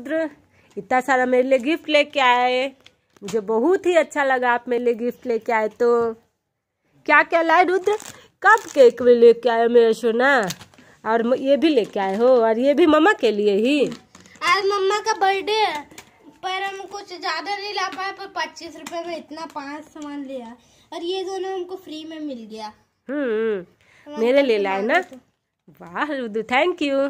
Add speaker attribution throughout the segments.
Speaker 1: रुद्र इतना सारा मेरे लिए गिफ्ट लेके आए मुझे बहुत ही अच्छा लगा आप मेरे लिए गिफ्ट लेके आए तो क्या क्या लाए रुद्र कप केक भी लेके आए मेरे सोना और ये भी लेके आए हो और ये भी मम्मा के लिए ही आज मम्मा का बर्थडे पर हम कुछ ज़्यादा नहीं ला पाए पर पच्चीस रुपए में इतना पांच सामान लिया और ये दोनों हमको फ्री में मिल गया हम्म
Speaker 2: तो मेरे लिए लाए ना
Speaker 1: वाह रुद्र थैंक यू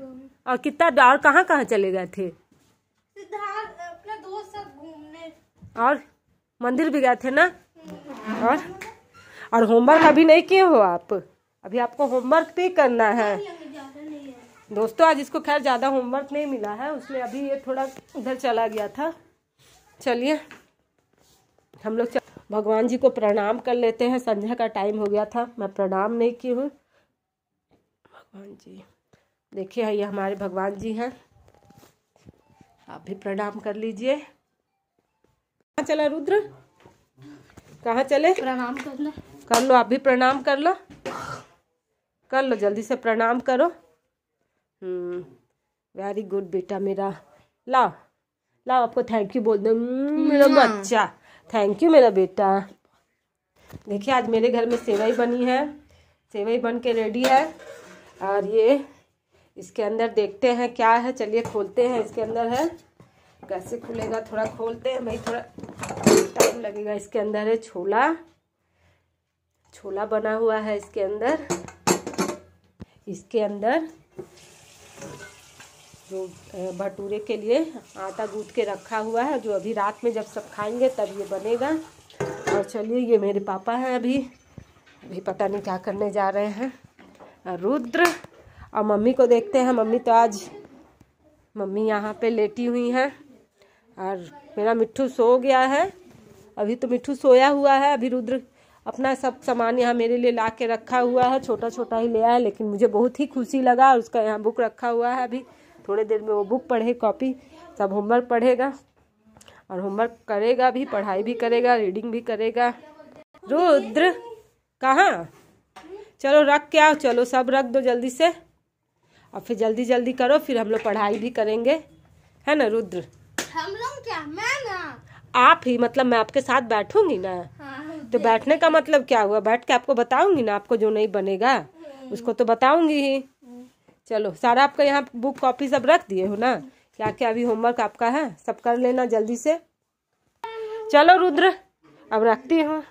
Speaker 1: और कितना और कहाँ कहाँ चले गए थे अपने दोस्त घूमने और मंदिर भी गए थे ना और और होमवर्क अभी नहीं किए हो आप अभी आपको होमवर्क भी करना है दोस्तों आज इसको खैर ज़्यादा होमवर्क नहीं मिला है उसमें अभी ये थोड़ा उधर चला गया था चलिए हम लोग भगवान जी को प्रणाम कर लेते हैं संध्या का टाइम हो गया था मैं प्रणाम नहीं की हूँ भगवान जी देखिए ये हमारे भगवान जी हैं आप भी प्रणाम कर लीजिए कहाँ चला रुद्र कहाँ चले प्रणाम कर लो कर लो आप भी प्रणाम कर लो कर लो जल्दी से प्रणाम करो वेरी हम्म, गुड बेटा मेरा लाओ लाओ आपको थैंक यू बोल दो हम्म, मेरा हाँ। बच्चा थैंक यू मेरा बेटा देखिए आज मेरे घर में सेवई बनी है सेवई बन के रेडी है और ये इसके अंदर देखते हैं क्या है चलिए खोलते हैं इसके अंदर है कैसे खुलेगा थोड़ा खोलते हैं भाई थोड़ा टाइम लगेगा इसके अंदर है छोला छोला बना हुआ है इसके अंदर इसके अंदर जो भटूरे के लिए आटा गूंथ के रखा हुआ है जो अभी रात में जब सब खाएंगे तब ये बनेगा और चलिए ये मेरे पापा हैं अभी अभी पता नहीं क्या करने जा रहे हैं रुद्र और मम्मी को देखते हैं मम्मी तो आज मम्मी यहाँ पे लेटी हुई हैं और मेरा मिट्ठू सो गया है अभी तो मिट्ठू सोया हुआ है अभी रुद्र अपना सब सामान यहाँ मेरे लिए ला के रखा हुआ है छोटा छोटा ही लिया है लेकिन मुझे बहुत ही खुशी लगा और उसका यहाँ बुक रखा हुआ है अभी थोड़ी देर में वो बुक पढ़े कॉपी सब होमवर्क पढ़ेगा और होमवर्क करेगा भी पढ़ाई भी करेगा रीडिंग भी करेगा रुद्र कहाँ चलो रख के आओ चलो सब रख दो जल्दी से और फिर जल्दी जल्दी करो फिर हम लोग पढ़ाई भी करेंगे है ना रुद्र हम लोग क्या मैं ना आप ही मतलब मैं आपके साथ बैठूंगी ना हाँ, तो बैठने का मतलब क्या हुआ बैठ के आपको बताऊंगी ना आपको जो नहीं बनेगा हम्म। उसको तो बताऊंगी ही चलो सारा आपका यहाँ बुक कॉपी सब रख दिए हो ना क्या क्या अभी होमवर्क आपका है सब कर लेना जल्दी से चलो रुद्र अब रखती हूँ